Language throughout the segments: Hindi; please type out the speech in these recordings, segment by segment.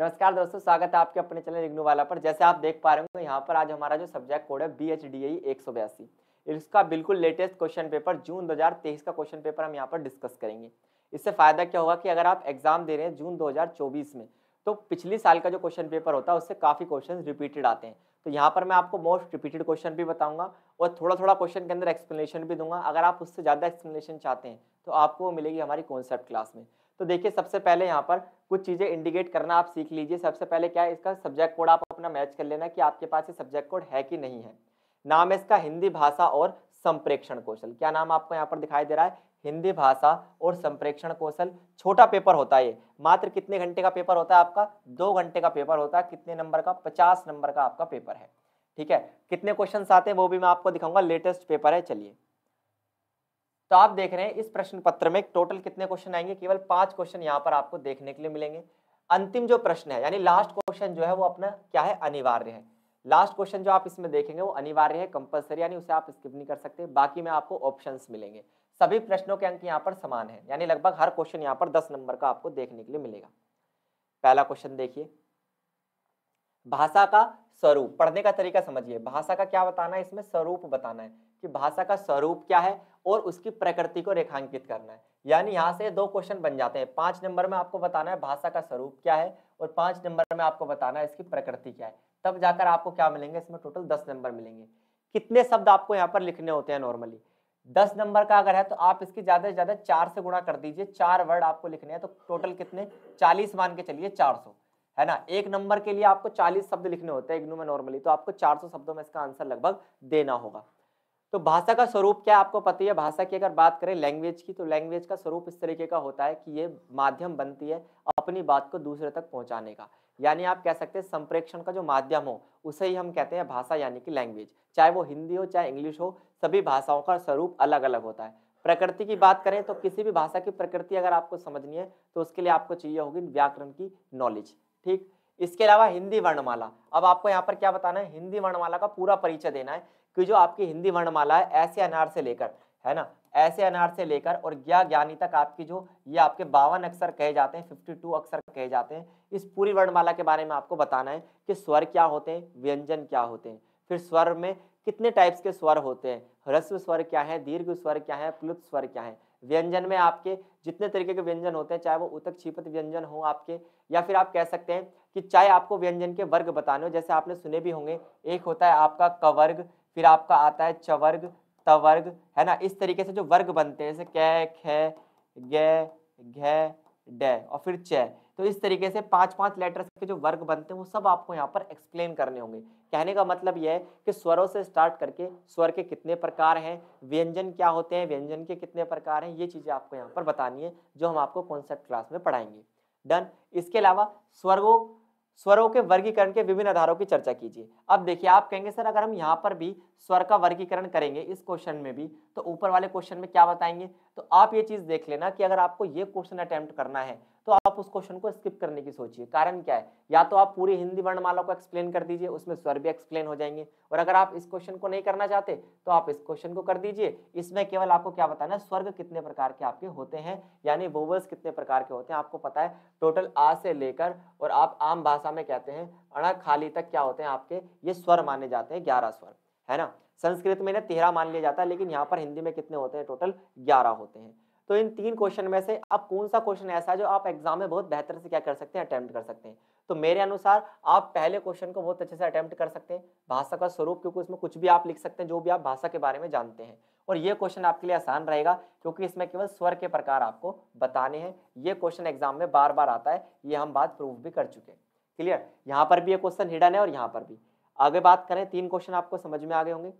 नमस्कार दोस्तों स्वागत है आपके अपने चैनल इग्नू वाला पर जैसे आप देख पा रहे होंगे यहाँ पर आज हमारा जो सब्जेक्ट कोड है बी एच डी आई एक सौ बयासी इसका बिल्कुल लेटेस्ट क्वेश्चन पेपर जून 2023 का क्वेश्चन पेपर हम यहाँ पर डिस्कस करेंगे इससे फायदा क्या होगा कि अगर आप एग्जाम दे रहे हैं जून दो में तो पिछले साल का जो क्वेश्चन पेपर होता है उससे काफ़ी क्वेश्चन रिपीटेड आते हैं तो यहाँ पर मैं आपको मोस्ट रिपीटेड क्वेश्चन भी बताऊंगा और थोड़ा थोड़ा क्वेश्चन के अंदर एक्सप्लेनेशन भी दूंगा अगर आप उससे ज़्यादा एक्सप्लेनेशन चाहते हैं तो आपको मिलेगी हमारी कॉन्सेप्ट क्लास में तो देखिए सबसे पहले यहाँ पर कुछ चीज़ें इंडिकेट करना आप सीख लीजिए सबसे पहले क्या है इसका सब्जेक्ट कोड आप अपना मैच कर लेना कि आपके पास ये सब्जेक्ट कोड है कि नहीं है नाम है इसका हिंदी भाषा और संप्रेक्षण कौशल क्या नाम आपको यहाँ पर दिखाई दे रहा है हिंदी भाषा और संप्रेक्षण कौशल छोटा पेपर होता है ये मात्र कितने घंटे का पेपर होता है आपका दो घंटे का पेपर होता है कितने नंबर का पचास नंबर का आपका पेपर है ठीक है कितने क्वेश्चन आते हैं वो भी मैं आपको दिखाऊंगा लेटेस्ट पेपर है चलिए तो आप देख रहे हैं इस प्रश्न पत्र में टोटल कितने क्वेश्चन आएंगे केवल पांच क्वेश्चन यहाँ पर आपको देखने के लिए मिलेंगे अंतिम जो प्रश्न है यानी लास्ट क्वेश्चन जो है वो अपना क्या है अनिवार्य है लास्ट क्वेश्चन जो आप इसमें देखेंगे वो अनिवार्य है कंपलसरी यानी उसे आप स्किप नहीं कर सकते बाकी में आपको ऑप्शन मिलेंगे सभी प्रश्नों के अंक यहाँ पर समान है यानी लगभग हर क्वेश्चन यहाँ पर दस नंबर का आपको देखने के लिए मिलेगा पहला क्वेश्चन देखिए भाषा का स्वरूप पढ़ने का तरीका समझिए भाषा का क्या बताना है इसमें स्वरूप बताना है कि भाषा का स्वरूप क्या है और उसकी प्रकृति को रेखांकित करना है यानी यहाँ से दो क्वेश्चन बन जाते हैं पांच नंबर में आपको बताना है भाषा का स्वरूप क्या है और पांच नंबर में आपको बताना है इसकी प्रकृति क्या है तब जाकर आपको क्या मिलेंगे इसमें टोटल दस नंबर मिलेंगे कितने शब्द आपको यहाँ पर लिखने होते हैं नॉर्मली दस नंबर का अगर है तो आप इसकी ज़्यादा से ज़्यादा चार से गुणा कर दीजिए चार वर्ड आपको लिखने हैं तो टोटल कितने चालीस मान के चलिए चार सौ है ना एक नंबर के लिए आपको चालीस शब्द लिखने होते हैं इग्नू में नॉर्मली तो आपको चार सौ शब्दों में इसका आंसर लगभग देना होगा तो भाषा का स्वरूप क्या आपको पता है भाषा की अगर बात करें लैंग्वेज की तो लैंग्वेज का स्वरूप इस तरीके का होता है कि ये माध्यम बनती है अपनी बात को दूसरे तक पहुंचाने का यानी आप कह सकते हैं संप्रेक्षण का जो माध्यम हो उसे ही हम कहते हैं भाषा यानी कि लैंग्वेज चाहे वो हिंदी हो चाहे इंग्लिश हो सभी भाषाओं का स्वरूप अलग अलग होता है प्रकृति की बात करें तो किसी भी भाषा की प्रकृति अगर आपको समझनी है तो उसके लिए आपको चाहिए होगी व्याकरण की नॉलेज ठीक इसके अलावा हिंदी वर्णमाला अब आपको यहाँ पर क्या बताना है हिंदी वर्णमाला का पूरा परिचय देना है कि जो आपकी हिंदी वर्णमाला है ऐसे अनार से लेकर है ना ऐसे अनार से लेकर और ज्ञा ज्ञानी तक आपकी जो ये आपके बावन अक्षर कहे जाते हैं फिफ्टी टू अक्षर कहे जाते हैं इस पूरी वर्णमाला के बारे में आपको बताना है कि स्वर क्या होते हैं व्यंजन क्या होते हैं फिर स्वर में कितने टाइप्स के स्वर होते हैं ह्रस्व स्वर क्या है दीर्घ स्वर क्या है प्लुत स्वर क्या है व्यंजन में आपके जितने तरीके के व्यंजन होते हैं चाहे वो उतक छिपत व्यंजन हो आपके या फिर आप कह सकते हैं कि चाहे आपको व्यंजन के वर्ग बताने हो जैसे आपने सुने भी होंगे एक होता है आपका कवर्ग फिर आपका आता है चवर्ग तवर्ग है ना इस तरीके से जो वर्ग बनते हैं जैसे कै खे गे घे डे और फिर चै तो इस तरीके से पांच पांच लेटर्स के जो वर्ग बनते हैं वो सब आपको यहाँ पर एक्सप्लेन करने होंगे कहने का मतलब यह है कि स्वरों से स्टार्ट करके स्वर के कितने प्रकार हैं व्यंजन क्या होते हैं व्यंजन के कितने प्रकार हैं ये चीज़ें आपको यहाँ पर बतानी है जो हम आपको कॉन्सेप्ट क्लास में पढ़ाएंगे डन इसके अलावा स्वर्गों स्वरों के वर्गीकरण के विभिन्न आधारों की चर्चा कीजिए अब देखिए आप कहेंगे सर अगर हम यहाँ पर भी स्वर का वर्गीकरण करेंगे इस क्वेश्चन में भी तो ऊपर वाले क्वेश्चन में क्या बताएंगे तो आप ये चीज़ देख लेना कि अगर आपको ये क्वेश्चन अटैम्प्ट करना है तो आप उस क्वेश्चन को स्किप करने की सोचिए कारण क्या है या तो आप पूरी हिंदी वर्णमाला को एक्सप्लेन कर दीजिए उसमें स्वर भी एक्सप्लेन हो जाएंगे और अगर आप इस क्वेश्चन को नहीं करना चाहते तो आप इस क्वेश्चन को कर दीजिए इसमें केवल आपको क्या बताना है स्वर्ग कितने प्रकार के आपके होते हैं यानी वोवल्स कितने प्रकार के होते हैं आपको पता है टोटल आ से लेकर और आप आम भाषा में कहते हैं अणा खाली तक क्या होते हैं आपके ये स्वर माने जाते हैं ग्यारह स्वर है ना संस्कृत में ना तेरह मान लिया जाता है लेकिन यहाँ पर हिंदी में कितने होते हैं टोटल ग्यारह होते हैं तो इन तीन क्वेश्चन में से अब कौन सा क्वेश्चन ऐसा है जो आप एग्जाम में बहुत बेहतर से क्या कर सकते हैं अटैम्प्ट कर सकते हैं तो मेरे अनुसार आप पहले क्वेश्चन को बहुत अच्छे से अटैम्प्ट कर सकते हैं भाषा का स्वरूप क्योंकि उसमें कुछ भी आप लिख सकते हैं जो भी आप भाषा के बारे में जानते हैं और ये क्वेश्चन आपके लिए आसान रहेगा क्योंकि इसमें केवल स्वर के प्रकार आपको बताने हैं ये क्वेश्चन एग्जाम में बार बार आता है ये हम बात प्रूव भी कर चुके हैं क्लियर यहाँ पर भी ये क्वेश्चन हिडन है और यहाँ पर भी आगे बात करें तीन क्वेश्चन आपको समझ में आ गए होंगे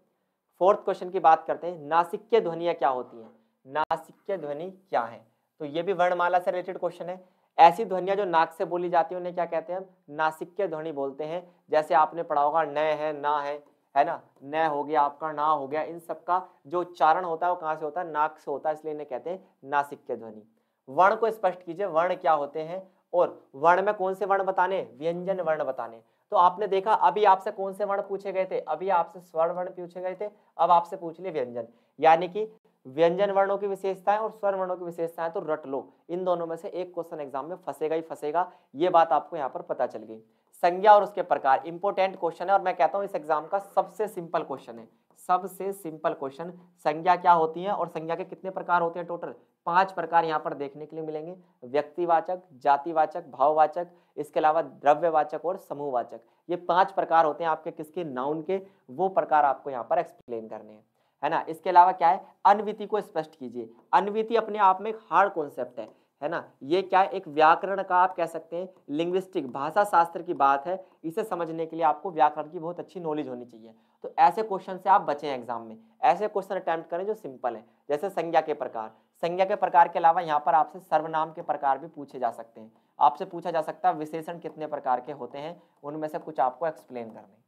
फोर्थ क्वेश्चन की बात करते हैं नासिक के ध्वनियाँ क्या होती हैं नासिक्य ध्वनि क्या है तो ये भी वर्णमाला से रिलेटेड क्वेश्चन है ऐसी ध्वनिया जो नाक से बोली जाती है उन्हें क्या कहते हैं नासिक नासिक्य ध्वनि बोलते हैं जैसे आपने पढ़ा होगा न है ना है है ना न हो गया आपका ना हो गया इन सब का जो उच्चारण होता है वो कहाँ से होता है नाक से होता है इसलिए इन्हें कहते हैं नासिक्य ध्वनि वर्ण को स्पष्ट कीजिए वर्ण क्या होते हैं और वर्ण में कौन से वर्ण बताने व्यंजन वर्ण बताने तो आपने देखा अभी आपसे कौन से वर्ण पूछे गए थे अभी आपसे स्वर्ण वर्ण पूछे गए थे अब आपसे पूछ लिए व्यंजन यानी कि व्यंजन वर्णों की विशेषताएं और स्वर वर्णों की विशेषताएं तो रट लो इन दोनों में से एक क्वेश्चन एग्जाम में फंसेगा ही फंसेगा ये बात आपको यहाँ पर पता चल गई संज्ञा और उसके प्रकार इंपॉर्टेंट क्वेश्चन है और मैं कहता हूँ इस एग्जाम का सबसे सिंपल क्वेश्चन है सबसे सिंपल क्वेश्चन संज्ञा क्या होती है और संज्ञा के कितने प्रकार होते हैं टोटल पांच प्रकार यहाँ पर देखने के लिए मिलेंगे व्यक्तिवाचक जातिवाचक भाववाचक इसके अलावा द्रव्यवाचक और समूहवाचक ये पांच प्रकार होते हैं आपके किसके नाउन के वो प्रकार आपको यहाँ पर एक्सप्लेन करने हैं है ना इसके अलावा क्या है अनविति को स्पष्ट कीजिए अनविति अपने आप में एक हार्ड कॉन्सेप्ट है है ना ये क्या है एक व्याकरण का आप कह सकते हैं लिंग्विस्टिक भाषा शास्त्र की बात है इसे समझने के लिए आपको व्याकरण की बहुत अच्छी नॉलेज होनी चाहिए तो ऐसे क्वेश्चन से आप बचें एग्जाम में ऐसे क्वेश्चन अटैम्प्ट करें जो सिंपल है जैसे संज्ञा के प्रकार संज्ञा के प्रकार के अलावा यहाँ पर आपसे सर्वनाम के प्रकार भी पूछे जा सकते हैं आपसे पूछा जा सकता है विशेषण कितने प्रकार के होते हैं उनमें से कुछ आपको एक्सप्लेन करने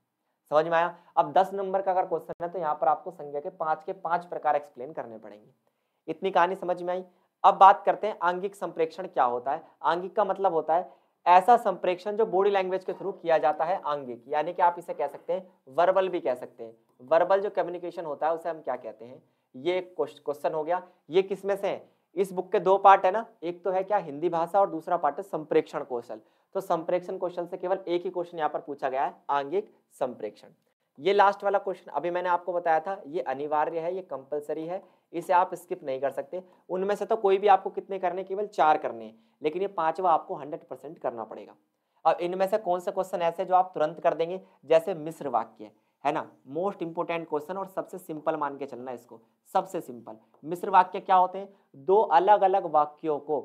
समझ में आया अब दस नंबर का अगर क्वेश्चन है तो यहाँ पर आपको संज्ञा के पांच के पांच प्रकार एक्सप्लेन करने पड़ेंगे इतनी कहानी समझ में आई अब बात करते हैं आंगिक संप्रेक्षण क्या होता है आंगिक का मतलब होता है ऐसा संप्रेक्षण जो बॉडी लैंग्वेज के थ्रू किया जाता है आंगिक यानी कि आप इसे कह सकते हैं वर्बल भी कह सकते हैं वर्बल जो कम्युनिकेशन होता है उसे हम क्या कहते हैं ये क्वेश्चन हो गया ये किसमें से है इस बुक के दो पार्ट है ना एक तो है क्या हिंदी भाषा और दूसरा पार्ट है संप्रेक्षण कौशल तो संप्रेक्षण क्वेश्चन से केवल एक ही क्वेश्चन यहाँ पर पूछा गया है आंगिक संप्रेक्षण ये लास्ट वाला क्वेश्चन अभी मैंने आपको बताया था ये अनिवार्य है ये कंपलसरी है इसे आप स्किप नहीं कर सकते उनमें से तो कोई भी आपको कितने करने केवल चार करने हैं लेकिन ये पांचवा आपको हंड्रेड परसेंट करना पड़ेगा अब इनमें से कौन से क्वेश्चन ऐसे जो आप तुरंत कर देंगे जैसे मिश्र वाक्य है, है ना मोस्ट इंपोर्टेंट क्वेश्चन और सबसे सिंपल मान के चलना इसको सबसे सिंपल मिश्र वाक्य क्या होते हैं दो अलग अलग वाक्यों को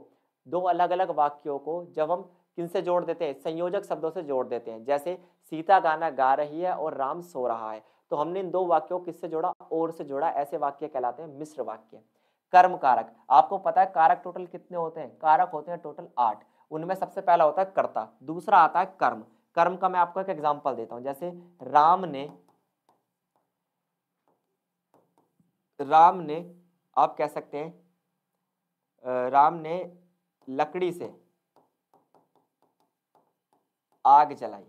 दो अलग अलग वाक्यों को जब हम किनसे जोड़ देते हैं संयोजक शब्दों से जोड़ देते हैं जैसे सीता गाना गा रही है और राम सो रहा है तो हमने इन दो वाक्यों किससे जोड़ा और से जोड़ा ऐसे वाक्य कहलाते हैं मिश्र वाक्य कर्म कारक आपको पता है कारक टोटल कितने होते हैं कारक होते हैं टोटल आठ उनमें सबसे पहला होता है कर्ता दूसरा आता है कर्म कर्म का मैं आपको एक एग्जाम्पल देता हूं जैसे राम ने राम ने आप कह सकते हैं राम ने लकड़ी से आग जलाई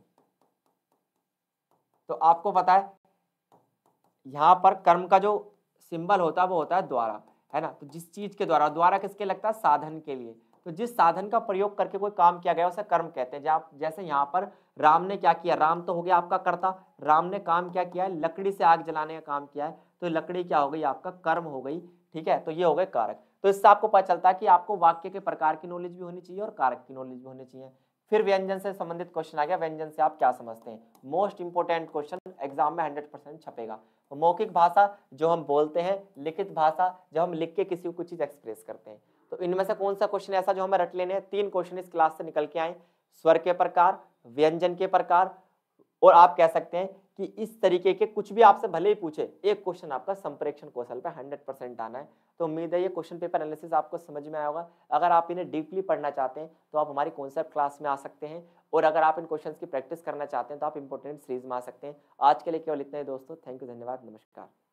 तो आपको पता है यहाँ पर कर्म का जो सिंबल होता है वो होता है द्वारा है ना तो जिस चीज के द्वारा द्वारा किसके लगता है साधन के लिए तो जिस साधन का प्रयोग करके कोई काम किया गया उसे कर्म कहते हैं जहाँ जैसे यहाँ पर राम ने क्या किया राम तो हो गया आपका कर्ता राम ने काम क्या किया है लकड़ी से आग जलाने का काम किया है तो लकड़ी क्या हो गई आपका कर्म हो गई ठीक है तो ये हो गए कारक तो इससे आपको पता चलता है कि आपको वाक्य के प्रकार की नॉलेज भी होनी चाहिए और कारक की नॉलेज भी होनी चाहिए फिर व्यंजन से संबंधित क्वेश्चन आ गया व्यंजन से आप क्या समझते हैं मोस्ट इंपोर्टेंट क्वेश्चन एग्जाम में हंड्रेड परसेंट छपेगा मौखिक भाषा जो हम बोलते हैं लिखित भाषा जो हम लिख के किसी को चीज़ एक्सप्रेस करते हैं तो इनमें से कौन सा क्वेश्चन ऐसा जो हमें रट लेने हैं तीन क्वेश्चन इस क्लास से निकल के आए स्वर के प्रकार व्यंजन के प्रकार और आप कह सकते हैं कि इस तरीके के कुछ भी आपसे भले ही पूछे एक क्वेश्चन आपका संप्रेक्षण कौशल पर हंड्रेड परसेंट आना है तो उम्मीद है ये क्वेश्चन पेपर एनालिसिस आपको समझ में आया होगा अगर आप इन्हें डीपली पढ़ना चाहते हैं तो आप हमारी कॉन्सेप्ट क्लास में आ सकते हैं और अगर आप इन क्वेश्चंस की प्रैक्टिस करना चाहते हैं तो आप इंपॉर्टेंट सीरीज में आ सकते हैं आज के लिए केवल इतना ही दोस्तों थैंक यू धन्यवाद नमस्कार